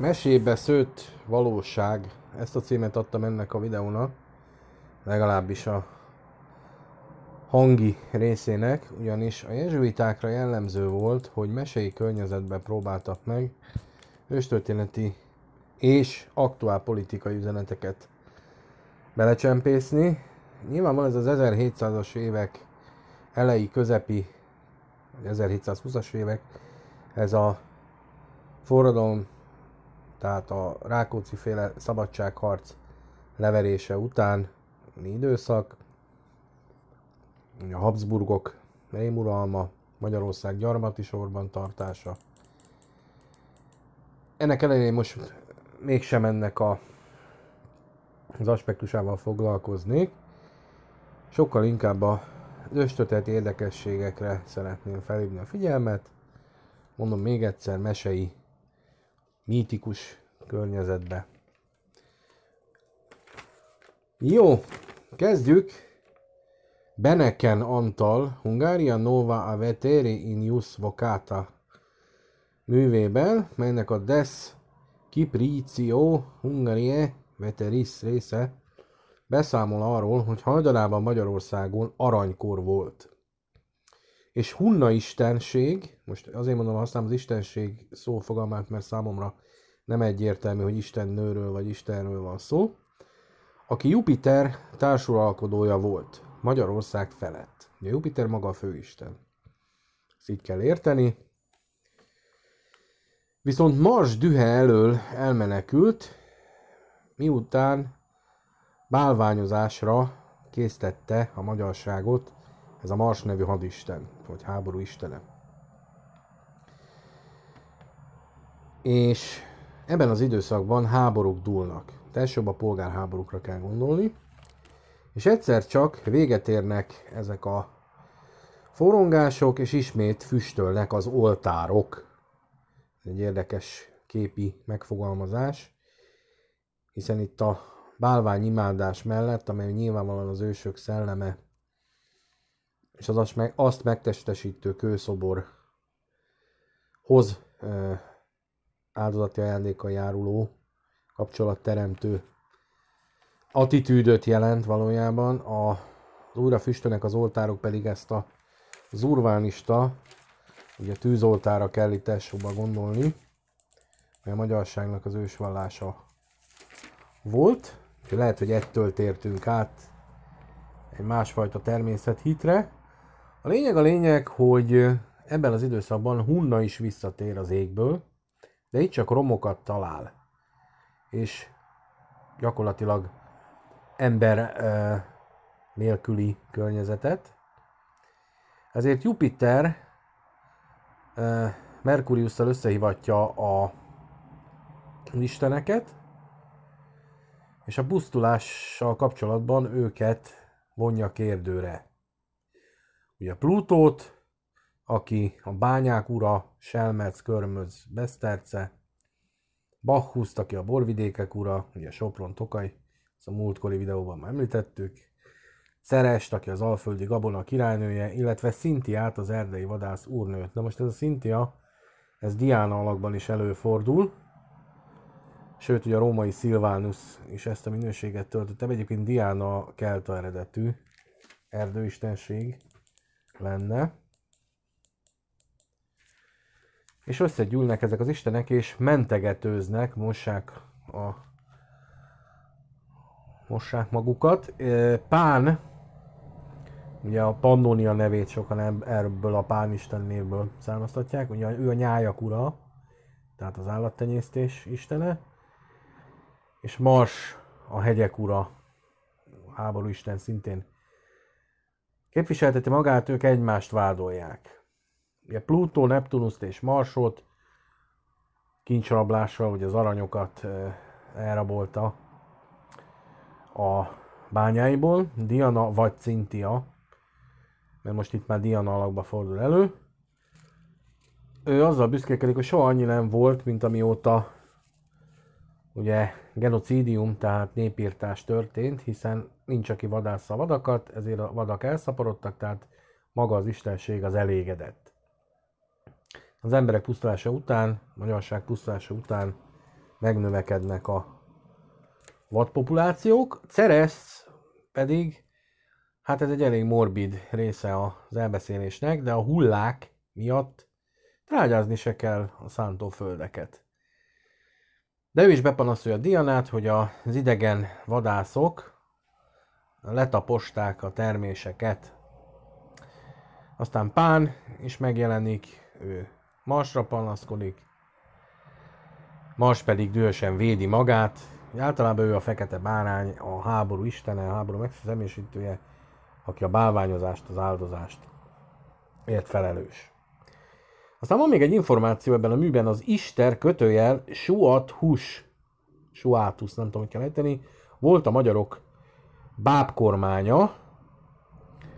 Mesébe szőtt valóság. Ezt a címet adtam ennek a videónak, legalábbis a hangi részének, ugyanis a jezsuitákra jellemző volt, hogy mesei környezetben próbáltak meg őstörténeti és aktuál politikai üzeneteket belecsempészni. van ez az 1700-as évek elejé közepi, 1720-as évek, ez a forradalom tehát a Rákóczi féle szabadságharc leverése után időszak, a Habsburgok rémuralma, Magyarország gyarmati sorban tartása. Ennek ellenére most mégsem ennek a, az aspektusával foglalkoznék, sokkal inkább a östötet érdekességekre szeretném felhívni a figyelmet. Mondom még egyszer, mesei mítikus környezetbe. Jó, kezdjük. Beneken Antal, Hungária Nova a Veteri in Jus Vocata művében, melynek a Des Kipricio Hungarie Veteris része beszámol arról, hogy hajdalában Magyarországon aranykor volt és Hunna istenség, most azért mondom, használom az istenség szófogalmát, mert számomra nem egyértelmű, hogy Isten nőről vagy Istenről van szó, aki Jupiter társulalkodója volt Magyarország felett. Ugye Jupiter maga a főisten. Ezt így kell érteni. Viszont Mars dühe elől elmenekült, miután bálványozásra késztette a magyarságot ez a Mars nevű hadisten, vagy háború istene. És ebben az időszakban háborúk dúlnak. De elsőbb a polgárháborúkra kell gondolni. És egyszer csak véget érnek ezek a forongások, és ismét füstölnek az oltárok. Ez egy érdekes képi megfogalmazás, hiszen itt a bálványimádás mellett, amely nyilvánvalóan az ősök szelleme és az azt, meg, azt megtestesítő kőszoborhoz e, áldozati ajándéka járuló kapcsolatteremtő attitűdöt jelent valójában, a, az újra füstönek az oltárok pedig ezt a zurvánista, ugye tűzoltára kell itt elsőbben gondolni, mert a magyarságnak az ősvallása volt, lehet, hogy ettől tértünk át egy másfajta természet hitre a lényeg a lényeg, hogy ebben az időszakban Hunna is visszatér az égből, de itt csak romokat talál. És gyakorlatilag ember nélküli környezetet. Ezért Jupiter e, Merkuriusszal összehivatja a isteneket, és a pusztulással kapcsolatban őket vonja kérdőre. Ugye Plutót, aki a bányák ura, Selmec, Körmöz, Beszterce, Bacchuszt, aki a borvidékek ura, ugye Sopron, Tokaj, ezt a múltkori videóban már említettük, Szerest, aki az alföldi gabona királynője, illetve Szintiát, az erdei vadász úrnőt. Na most ez a Szintia, ez Diana alakban is előfordul, sőt ugye a római Szilvánusz is ezt a minőséget töltötte, egyébként Diana kelta eredetű erdőistenség, lenne. És összegyűlnek ezek az istenek, és mentegetőznek, mossák a mossák magukat. Pán, ugye a Pannonia nevét sokan ebből a pánisten névből származtatják, ugye ő a nyájak ura, tehát az állattenyésztés istene, és Mars a hegyek ura, háború isten szintén képviselteti magát, ők egymást vádolják. Ugye Plutó, Neptunuszt és Marsot kincsrablással, hogy az aranyokat elrabolta a bányáiból, Diana vagy Cintia, mert most itt már Diana alakba fordul elő. Ő azzal büszkékedik, hogy soha annyi nem volt, mint amióta Ugye genocidium, tehát népírtás történt, hiszen nincs, aki vadásza vadakat, ezért a vadak elszaporodtak, tehát maga az istenség az elégedett. Az emberek pusztulása után, a magyarság pusztulása után megnövekednek a vadpopulációk. Ceresz pedig, hát ez egy elég morbid része az elbeszélésnek, de a hullák miatt trágyázni se kell a szántóföldeket. De ő is bepanaszolja Dianát, hogy az idegen vadászok letaposták a terméseket. Aztán Pán is megjelenik, ő Marsra panaszkodik, Mars pedig dühösen védi magát, általában ő a fekete bárány, a háború istene, a háború megszemélyesítője, aki a bálványozást, az áldozást ért felelős. Aztán van még egy információ ebben a műben, az Ister kötőjel Suat Hus, Suatus, nem tudom, hogy kell ejteni, volt a magyarok bábkormánya,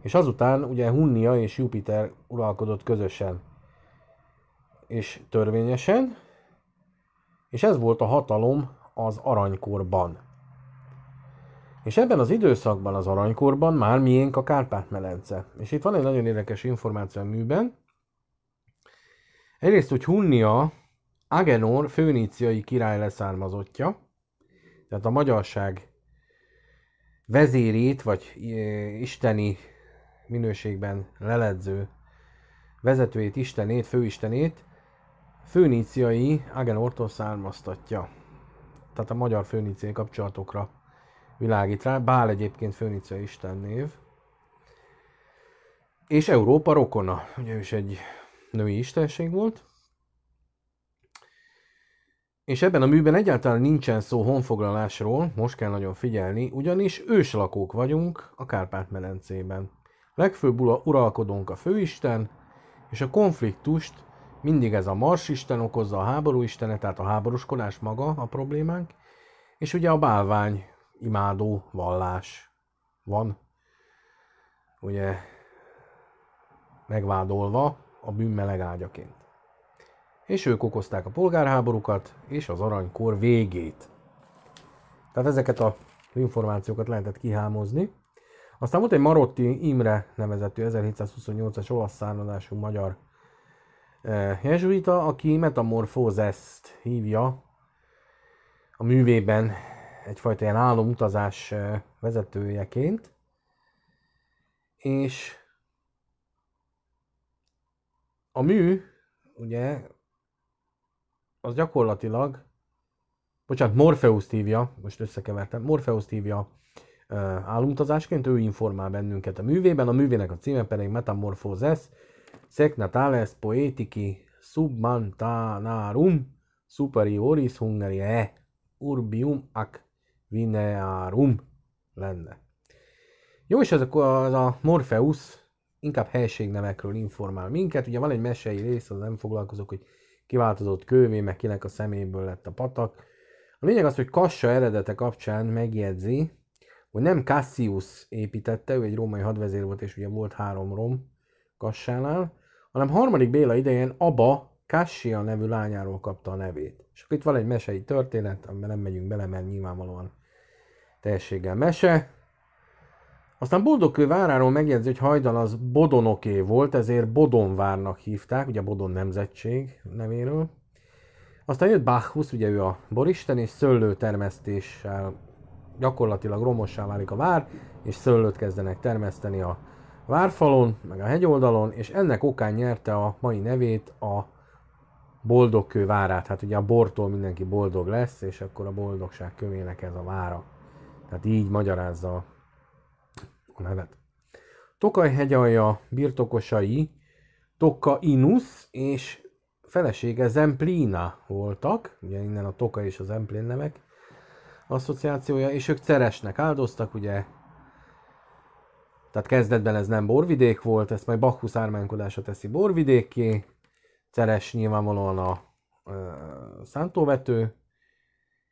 és azután ugye Hunnia és Jupiter uralkodott közösen és törvényesen, és ez volt a hatalom az aranykorban. És ebben az időszakban, az aranykorban már miénk a Kárpát-melence. És itt van egy nagyon érdekes információ a műben, Egyrészt, hogy Hunnia Agenor főníciai király leszármazottja, tehát a magyarság vezérét, vagy e, isteni minőségben leledző vezetőjét, istenét, főistenét, főníciai Agenortól származtatja. Tehát a magyar főníciai kapcsolatokra világít rá. Bál egyébként főníciai istennév. És Európa rokona. Ugye is egy női istenség volt. És ebben a műben egyáltalán nincsen szó honfoglalásról, most kell nagyon figyelni, ugyanis őslakók vagyunk a Kárpát-medencében. Legfőbb uralkodónk a főisten, és a konfliktust mindig ez a marsisten okozza, a háború tehát a háborúskodás maga a problémánk, és ugye a bálvány imádó vallás van, ugye megvádolva, a bűn meleg ágyaként. És ők okozták a polgárháborúkat és az aranykor végét. Tehát ezeket a információkat lehetett kihámozni. Aztán volt egy Marotti Imre nevezetű 1728-as olasz származású magyar e, jezsuita, aki metamorfózeszt hívja a művében egyfajta ilyen álomutazás e, vezetőjeként, és a mű, ugye, az gyakorlatilag, bocsánat, Morpheus hívja, most összekevertem, Morpheus hívja álomutazásként, ő informál bennünket a művében, a művének a címe pedig Metamorphoses, Secnatales Poetici Submantanarum Superioris Hungariae Urbium ac Vinearum lenne. Jó, és ez a, az a Morpheus inkább helységnemekről informál minket. Ugye van egy mesei rész, az nem foglalkozok, hogy kiváltozott kővé, meg kinek a szeméből lett a patak. A lényeg az, hogy Kassa eredete kapcsán megjegyzi, hogy nem Cassius építette, ő egy római hadvezér volt, és ugye volt három rom Kassánál, hanem harmadik Béla idején Aba Cassia nevű lányáról kapta a nevét. És akkor itt van egy mesei történet, amiben nem megyünk bele, mert nyilvánvalóan teljességgel mese, aztán Boldogkő váráról megjegyzi, hogy hajdan az Bodonoké volt, ezért Bodonvárnak hívták, ugye Bodon nemzetség nevéről. Aztán jött Bacchus, ugye ő a boristen, és termesztéssel gyakorlatilag romossá válik a vár, és szőlőt kezdenek termeszteni a várfalon, meg a hegyoldalon, és ennek okán nyerte a mai nevét a Boldogkő várát. Hát ugye a bortól mindenki boldog lesz, és akkor a boldogság kövének ez a vára. Tehát így magyarázza a nevet. Tokaj hegyalja birtokosai Tokka Inus és felesége Zemplina voltak, ugye innen a Toka és az Zemplén nevek asszociációja, és ők Ceresnek áldoztak, ugye tehát kezdetben ez nem borvidék volt, ezt majd Bacchus ármánykodása teszi borvidékké, Ceres nyilvánvalóan a szántóvető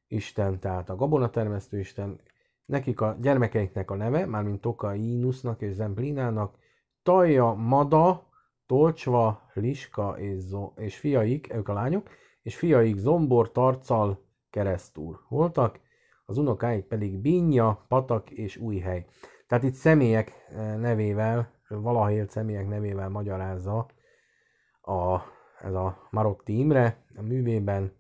isten, tehát a gabonatermesztő isten, Nekik a gyermekeiknek a neve, mármint Inusnak és Zemplinának, Taja, Mada, Tolcsva, Liska és, Zo- és fiaik, ők a lányok, és fiaik Zombor, Tarcal, Keresztúr voltak, az unokáik pedig Binya, Patak és Újhely. Tehát itt személyek eh, nevével, valahért személyek nevével magyarázza a, ez a Marotti Imre a művében,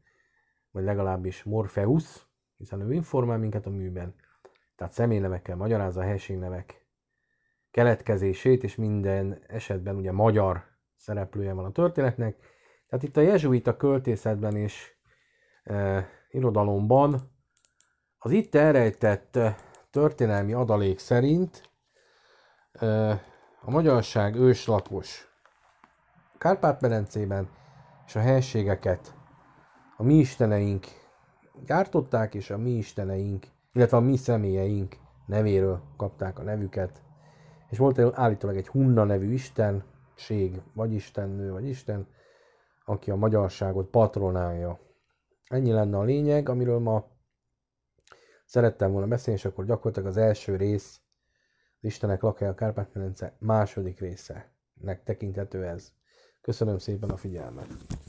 vagy legalábbis Morpheus, hiszen ő informál minket a műben tehát személynevekkel magyarázza a helységnevek keletkezését, és minden esetben ugye magyar szereplője van a történetnek. Tehát itt a jezsuita költészetben és e, irodalomban az itt elrejtett e, történelmi adalék szerint e, a magyarság őslakos Kárpát-medencében és a helységeket a mi isteneink gyártották, és a mi isteneink illetve a mi személyeink nevéről kapták a nevüket. És volt egy állítólag egy Hunna nevű istenség, vagy istennő, vagy isten, aki a magyarságot patronálja. Ennyi lenne a lényeg, amiről ma szerettem volna beszélni, és akkor gyakorlatilag az első rész, az Istenek lakja a kárpát második része nek tekinthető ez. Köszönöm szépen a figyelmet!